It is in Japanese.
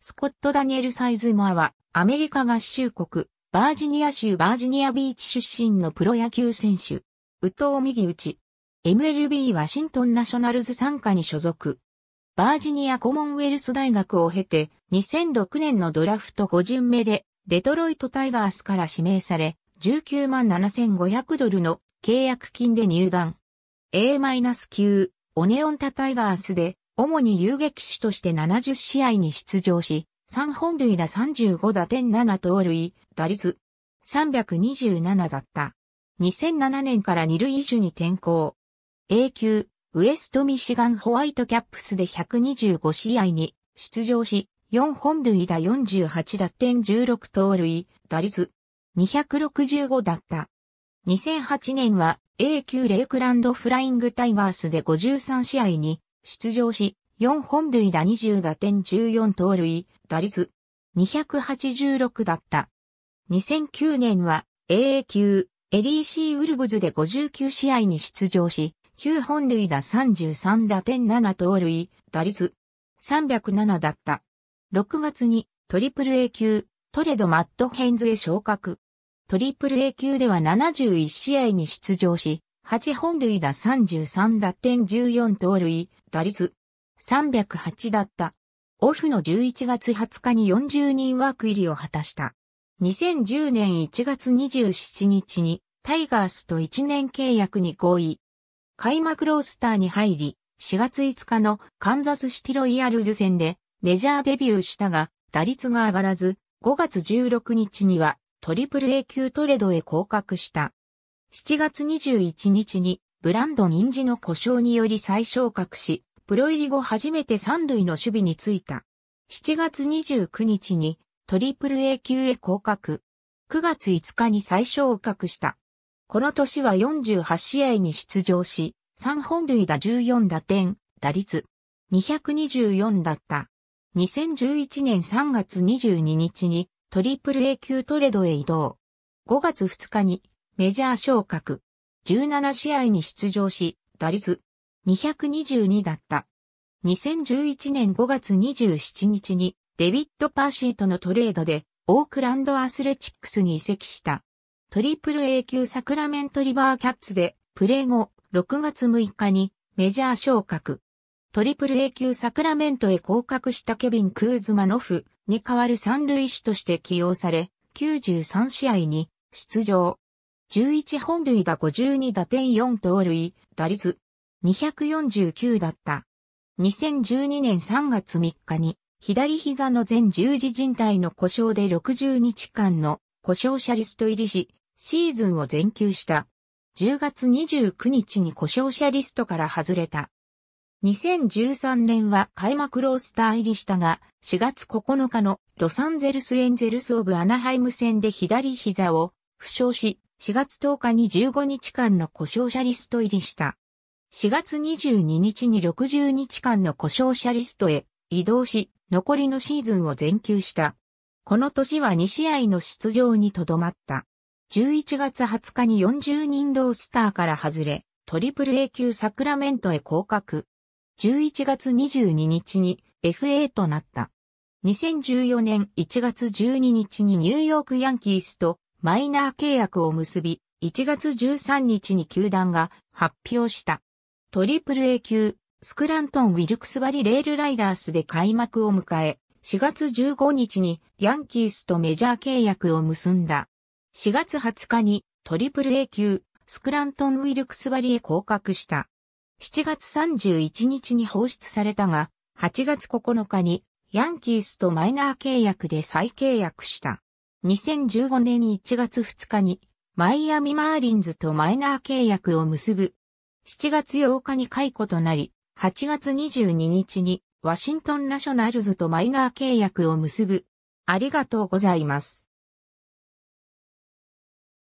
スコット・ダニエル・サイズモアは、アメリカ合衆国、バージニア州バージニアビーチ出身のプロ野球選手。宇藤右打ち。MLB ワシントンナショナルズ参加に所属。バージニアコモンウェルス大学を経て、2006年のドラフト5巡目で、デトロイトタイガースから指名され、19万7500ドルの契約金で入団。A-9、オネオンタタイガースで主に遊撃手として70試合に出場し、3本塁打35打点7盗塁、打率327だった。2007年から二塁手に転向。A 級、ウエストミシガンホワイトキャップスで125試合に出場し、4本塁打48打点16盗塁、打率265だった。2008年は A 級レイクランドフライングタイガースで53試合に出場し、4本塁打20打点14盗塁、打率286だった。2009年は AA 級エリーシーウルブズで59試合に出場し、9本塁打33打点7盗塁、打率307だった。6月にトリプル A 級トレドマットヘンズへ昇格。トリプル A 級では71試合に出場し、8本塁打33打点14盗塁、打率308だった。オフの11月20日に40人枠入りを果たした。2010年1月27日にタイガースと1年契約に合意。開幕ロースターに入り、4月5日のカンザスシティロイヤルズ戦でメジャーデビューしたが、打率が上がらず、5月16日にはトリプル A 級トレードへ降格した。7月21日にブランドン・インジの故障により再昇格し、プロ入り後初めて三塁の守備についた。7月29日にトリプル A 級へ降格。9月5日に再昇格した。この年は48試合に出場し、3本塁打14打点、打率224だった。2011年3月22日にトリプル A 級トレードへ移動。5月2日にメジャー昇格。17試合に出場し、打率222だった。2011年5月27日にデビッド・パーシーとのトレードでオークランドアスレチックスに移籍した。トリプル A 級サクラメントリバーキャッツでプレー後6月6日にメジャー昇格。トリプル A 級サクラメントへ降格したケビン・クーズマノフに代わる三塁手として起用され、93試合に出場。11本塁打52打点4盗塁、打率249だった。2012年3月3日に左膝の全十字靭帯の故障で60日間の故障者リスト入りし、シーズンを全休した。10月29日に故障者リストから外れた。2013年は開幕ロースター入りしたが、4月9日のロサンゼルスエンゼルスオブアナハイム戦で左膝を負傷し、4月10日に15日間の故障者リスト入りした。4月22日に60日間の故障者リストへ移動し、残りのシーズンを全休した。この年は2試合の出場にとどまった。11月20日に40人ロースターから外れ、トリプル A 級サクラメントへ降格。11月22日に FA となった。2014年1月12日にニューヨークヤンキースとマイナー契約を結び、1月13日に球団が発表した。トリプル A 級、スクラントン・ウィルクスバリ・レールライダースで開幕を迎え、4月15日にヤンキースとメジャー契約を結んだ。4月20日にトリプル A 級、スクラントン・ウィルクスバリへ降格した。7月31日に放出されたが、8月9日にヤンキースとマイナー契約で再契約した。2015年1月2日にマイアミマーリンズとマイナー契約を結ぶ。7月8日に解雇となり、8月22日にワシントンナショナルズとマイナー契約を結ぶ。ありがとうございます。